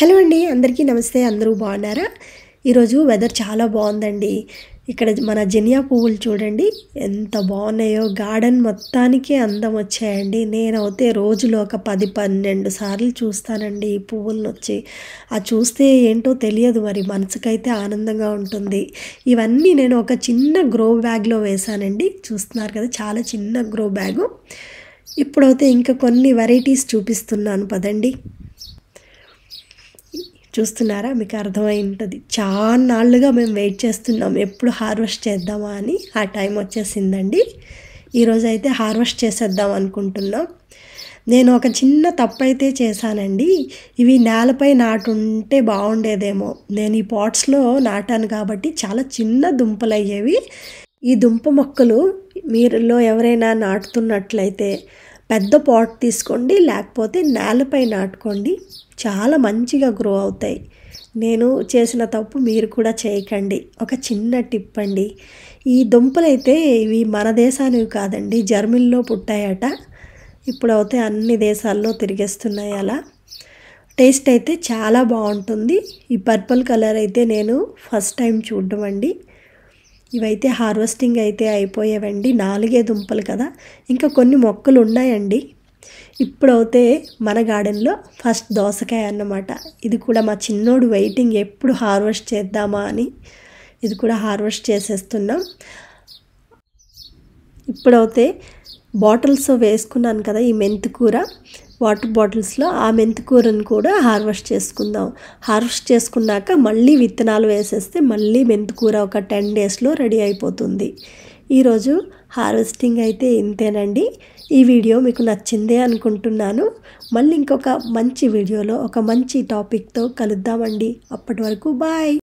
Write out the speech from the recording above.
hello అండి అందరికీ నమస్తే అందరూ బాగున్నారా ఈరోజు వెదర్ చాలా బాగుందండి ఇక్కడ మన జనియా పువ్వులు చూడండి ఎంత బాగున్నాయో గార్డెన్ మొత్తానికి అందం వచ్చాయండి నేనైతే రోజులో ఒక పది పన్నెండు సార్లు చూస్తానండి ఈ పువ్వులను వచ్చి ఆ చూస్తే ఏంటో తెలియదు మరి మనసుకైతే ఆనందంగా ఉంటుంది ఇవన్నీ నేను ఒక చిన్న గ్రో బ్యాగ్లో వేశానండి చూస్తున్నారు కదా చాలా చిన్న గ్రో బ్యాగు ఇప్పుడైతే ఇంకా కొన్ని వెరైటీస్ చూపిస్తున్నాను పదండి చూస్తున్నారా మీకు అర్థమై ఉంటుంది నాళ్ళుగా మేము వెయిట్ చేస్తున్నాం ఎప్పుడు హార్వెస్ట్ చేద్దామా అని ఆ టైం వచ్చేసిందండి ఈరోజైతే హార్వెస్ట్ చేసేద్దాం అనుకుంటున్నాం నేను ఒక చిన్న తప్పైతే చేశానండి ఇవి నేలపై నాటుంటే బాగుండేదేమో నేను ఈ పాట్స్లో నాటాను కాబట్టి చాలా చిన్న దుంపలు అయ్యేవి ఈ దుంప మొక్కలు మీరులో ఎవరైనా నాటుతున్నట్లయితే పెద్ద పాట్ తీసుకోండి లేకపోతే నేలపై నాటుకోండి చాలా మంచిగా గ్రో అవుతాయి నేను చేసిన తప్పు మీరు కూడా చేయకండి ఒక చిన్న టిప్ అండి ఈ దుంపలైతే ఇవి మన దేశానివి కాదండి జర్మనీలో పుట్టాయట ఇప్పుడైతే అన్ని దేశాల్లో తిరిగేస్తున్నాయి అలా టేస్ట్ అయితే చాలా బాగుంటుంది ఈ పర్పుల్ కలర్ అయితే నేను ఫస్ట్ టైం చూడడం అండి ఇవైతే హార్వెస్టింగ్ అయితే అయిపోయేవండి నాలుగే దుంపలు కదా ఇంకా కొన్ని మొక్కలు ఉన్నాయండి ఇప్పుడైతే మన గార్డెన్లో ఫస్ట్ దోసకాయ అన్నమాట ఇది కూడా మా చిన్నోడు వెయిటింగ్ ఎప్పుడు హార్వెస్ట్ చేద్దామా అని ఇది కూడా హార్వెస్ట్ చేసేస్తున్నాం ఇప్పుడైతే బాటిల్స్ వేసుకున్నాను కదా ఈ మెంతి కూర వాటర్ బాటిల్స్లో ఆ మెంతి కూరను కూడా హార్వెస్ట్ చేసుకుందాం హార్వెస్ట్ చేసుకున్నాక మళ్ళీ విత్తనాలు వేసేస్తే మళ్ళీ మెంతి కూర ఒక టెన్ డేస్లో రెడీ అయిపోతుంది ఈరోజు హార్వెస్టింగ్ అయితే ఇంతేనండి ఈ వీడియో మీకు నచ్చిందే అనుకుంటున్నాను మళ్ళీ ఇంకొక మంచి వీడియోలో ఒక మంచి టాపిక్తో కలుద్దామండి అప్పటి వరకు బాయ్